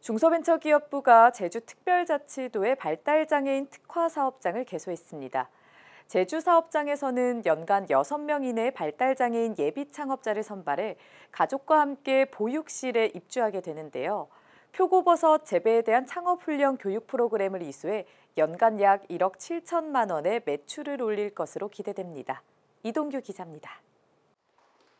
중소벤처기업부가 제주특별자치도의 발달장애인 특화 사업장을 개소했습니다. 제주 사업장에서는 연간 6명 이내 발달장애인 예비 창업자를 선발해 가족과 함께 보육실에 입주하게 되는데요. 표고버섯 재배에 대한 창업훈련 교육 프로그램을 이수해 연간 약 1억 7천만 원의 매출을 올릴 것으로 기대됩니다. 이동규 기자입니다.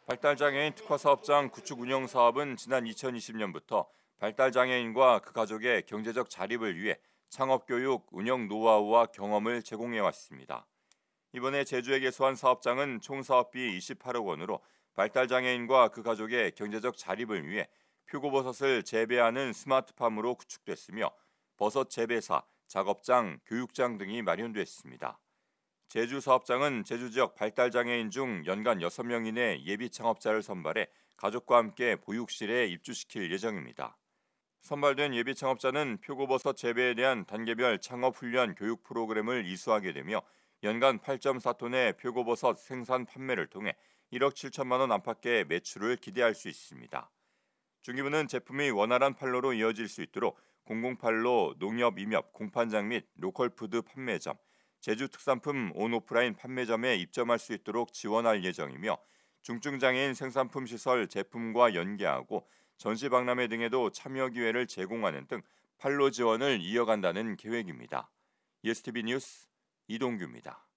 발달장애인 특화사업장 구축 운영 사업은 지난 2020년부터 발달 장애인과 그 가족의 경제적 자립을 위해 창업 교육, 운영 노하우와 경험을 제공해 왔습니다. 이번에 제주에 게소환 사업장은 총 사업비 28억 원으로 발달 장애인과 그 가족의 경제적 자립을 위해 표고버섯을 재배하는 스마트팜으로 구축됐으며 버섯 재배사, 작업장, 교육장 등이 마련됐습니다. 제주 사업장은 제주 지역 발달 장애인 중 연간 6명 이내 예비 창업자를 선발해 가족과 함께 보육실에 입주시킬 예정입니다. 선발된 예비 창업자는 표고버섯 재배에 대한 단계별 창업 훈련 교육 프로그램을 이수하게 되며 연간 8.4톤의 표고버섯 생산 판매를 통해 1억 7천만 원 안팎의 매출을 기대할 수 있습니다. 중기부는 제품이 원활한 판로로 이어질 수 있도록 008로 농협 임협 공판장 및 로컬푸드 판매점, 제주 특산품 온오프라인 판매점에 입점할 수 있도록 지원할 예정이며 중증장애인 생산품 시설 제품과 연계하고 전시박람회 등에도 참여 기회를 제공하는 등 판로 지원을 이어간다는 계획입니다. 예스티비 e 뉴스 이동규입니다.